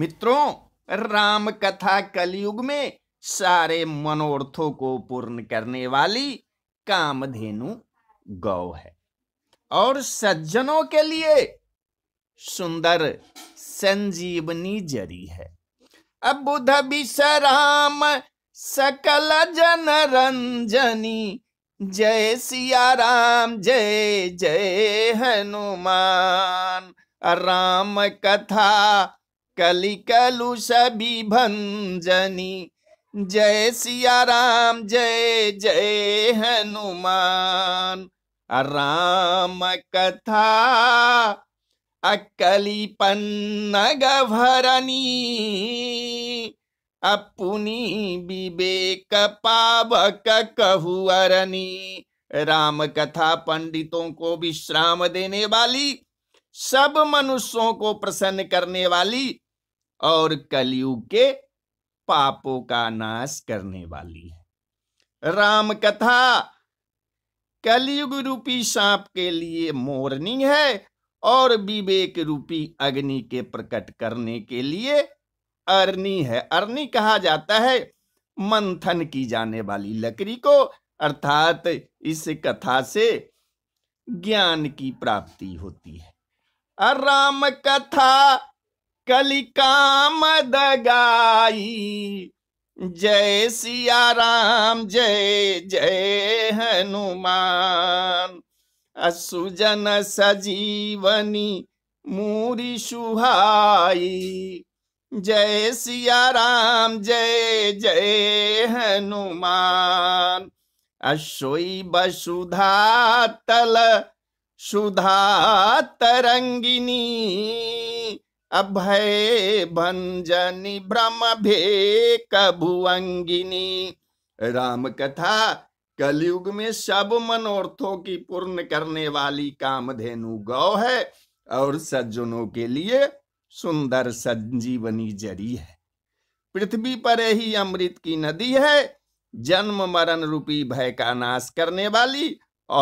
मित्रों राम कथा कलयुग में सारे मनोरथों को पूर्ण करने वाली कामधेनु गौ है और सज्जनों के लिए सुंदर संजीवनी जरी है अब बुध राम सकल जन रंजनी जय सिया राम जय जय हनुमान राम कथा कली कलु सभी भंजनी जय सिया राम जय जय हनुमान राम कथा अकली पन्नग अपुनी विवेक पावक कहुअरनी राम कथा पंडितों को विश्राम देने वाली सब मनुष्यों को प्रसन्न करने वाली और कलयुग के पापों का नाश करने वाली है राम कथा कलयुग रूपी सांप के लिए मोरनी है और विवेक रूपी अग्नि के प्रकट करने के लिए अरनी है अरनी कहा जाता है मंथन की जाने वाली लकड़ी को अर्थात इस कथा से ज्ञान की प्राप्ति होती है राम कथा कलिका मदगाई जय सिया राम जय जय हनुमान असुजन सजीवनी मूरी सुहाई जय सिया राम जय जय हनुमान अशोई बसुधा तल सुधा तरंगिनी अभय भंजनी ब्रह्म भे कभुअंगिनी राम कथा कलयुग में सब मनोरथों की पूर्ण करने वाली कामधेनु गौ है और सज्जनों के लिए सुंदर संजीवनी जरी है पृथ्वी पर ही अमृत की नदी है जन्म मरण रूपी भय का नाश करने वाली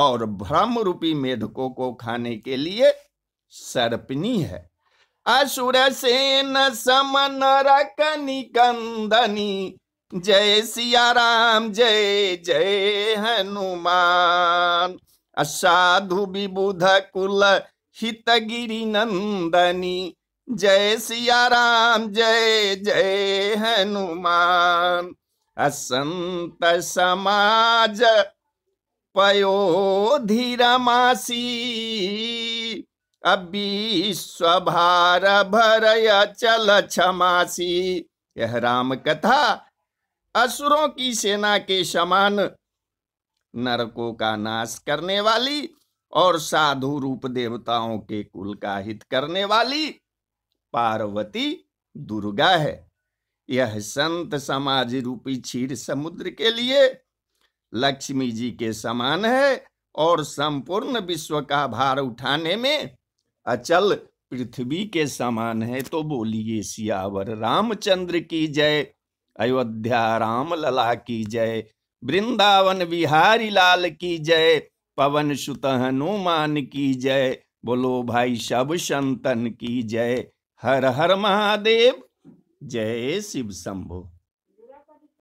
और भ्रम रूपी मेढकों को खाने के लिए सर्पनी है असुर सेन समन रख निकंदनी जय सिया राम जय जय हनुमान असाधु विबुध कुल हित गिरी नंदनी जय सिया राम जय जय हनुमान असंत समाज पयो पयोधिरमासी अभी स्वभार भरय चल छमासी यह राम कथा असुरों की सेना के समान नरकों का नाश करने वाली और साधु रूप देवताओं के कुल का हित करने वाली पार्वती दुर्गा है यह संत समाज रूपी क्षीर समुद्र के लिए लक्ष्मी जी के समान है और संपूर्ण विश्व का भार उठाने में अचल पृथ्वी के समान है तो बोलिए सियावर रामचंद्र की जय अयोध्या राम लला की जय वृंदावन बिहारी लाल की जय पवन सुत हनुमान की जय बोलो भाई सब संतन की जय हर हर महादेव जय शिव शंभु